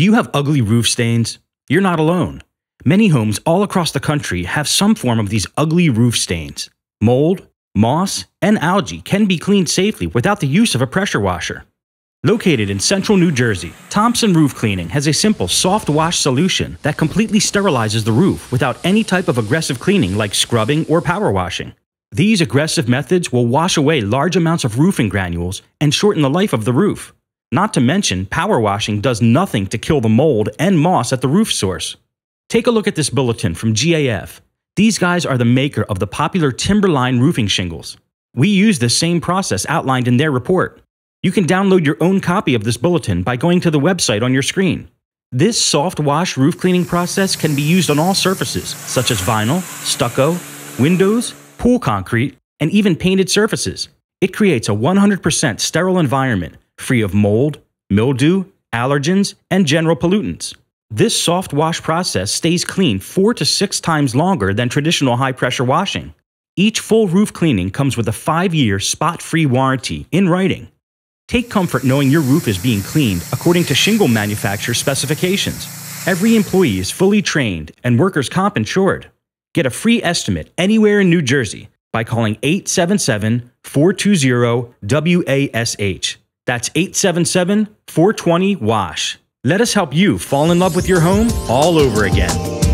Do you have ugly roof stains? You're not alone. Many homes all across the country have some form of these ugly roof stains. Mold, moss, and algae can be cleaned safely without the use of a pressure washer. Located in central New Jersey, Thompson Roof Cleaning has a simple soft wash solution that completely sterilizes the roof without any type of aggressive cleaning like scrubbing or power washing. These aggressive methods will wash away large amounts of roofing granules and shorten the life of the roof. Not to mention, power washing does nothing to kill the mold and moss at the roof source. Take a look at this bulletin from GAF. These guys are the maker of the popular Timberline roofing shingles. We use the same process outlined in their report. You can download your own copy of this bulletin by going to the website on your screen. This soft wash roof cleaning process can be used on all surfaces, such as vinyl, stucco, windows, pool concrete, and even painted surfaces. It creates a 100% sterile environment free of mold, mildew, allergens, and general pollutants. This soft wash process stays clean four to six times longer than traditional high pressure washing. Each full roof cleaning comes with a five year spot free warranty in writing. Take comfort knowing your roof is being cleaned according to shingle manufacturer specifications. Every employee is fully trained and workers' comp insured. Get a free estimate anywhere in New Jersey by calling 877 420 WASH. That's 877 420 WASH. Let us help you fall in love with your home all over again.